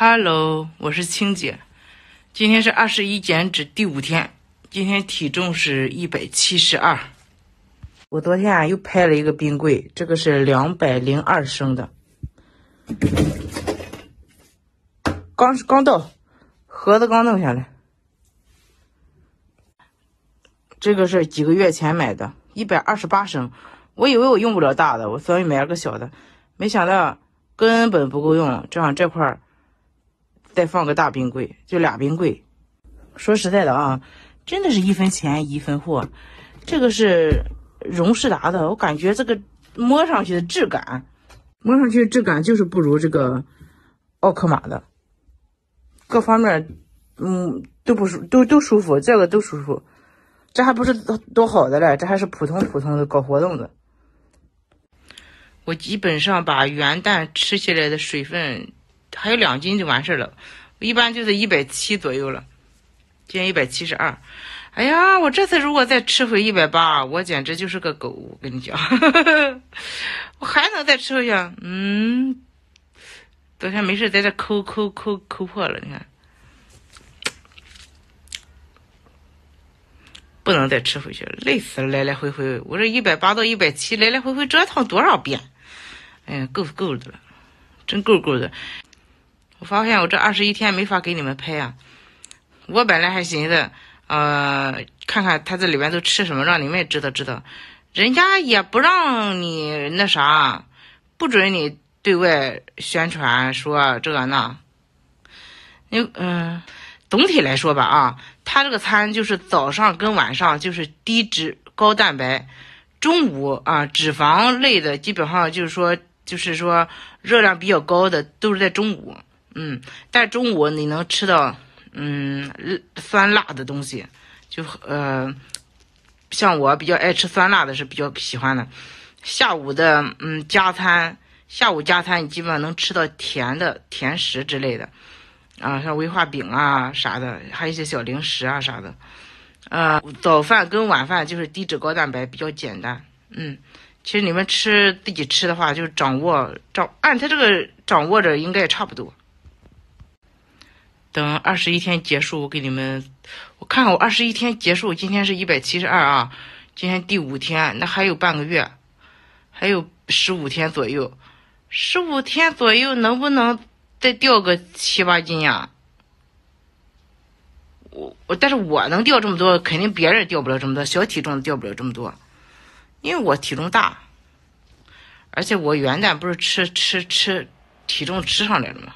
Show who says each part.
Speaker 1: Hello，我是青姐，今天是二十一减脂第五天，今天体重是一百七十二。我昨天啊又拍了一个冰柜，这个是两百零二升的，刚刚到，盒子刚弄下来。这个是几个月前买的，一百二十八升，我以为我用不了大的，我所以买了个小的，没想到根本不够用，正好这块儿。再放个大冰柜，就俩冰柜。说实在的啊，真的是一分钱一分货。这个是荣事达的，我感觉这个摸上去的质感，摸上去质感就是不如这个奥克玛的。各方面，嗯，都不舒都都舒服，这个都舒服。这还不是多好的嘞，这还是普通普通的搞活动的。我基本上把元旦吃起来的水分。还有两斤就完事儿了，一般就是一百七左右了，今天一百七十二。哎呀，我这次如果再吃回一百八，我简直就是个狗！我跟你讲，我还能再吃回去？嗯，昨天没事在这抠抠抠抠破了，你看，不能再吃回去了，累死了，来来回回，我这一百八到一百七，来来回回折腾多少遍？哎呀，够够的了，真够够的。我发现我这二十一天没法给你们拍啊！我本来还寻思，呃，看看他在里面都吃什么，让你们也知道知道。人家也不让你那啥，不准你对外宣传说这个那。你嗯，总体来说吧，啊，他这个餐就是早上跟晚上就是低脂高蛋白，中午啊脂肪类的基本上就是说就是说热量比较高的都是在中午。嗯，但中午你能吃到，嗯，酸辣的东西，就呃，像我比较爱吃酸辣的，是比较喜欢的。下午的嗯加餐，下午加餐你基本上能吃到甜的甜食之类的，啊，像威化饼啊啥的，还有一些小零食啊啥的。呃，早饭跟晚饭就是低脂高蛋白，比较简单。嗯，其实你们吃自己吃的话，就是掌握掌按他这个掌握着，应该也差不多。等二十一天结束，我给你们，我看看我二十一天结束，今天是一百七十二啊，今天第五天，那还有半个月，还有十五天左右，十五天左右能不能再掉个七八斤呀？我我，但是我能掉这么多，肯定别人掉不了这么多，小体重掉不了这么多，因为我体重大，而且我元旦不是吃吃吃，体重吃上来了吗？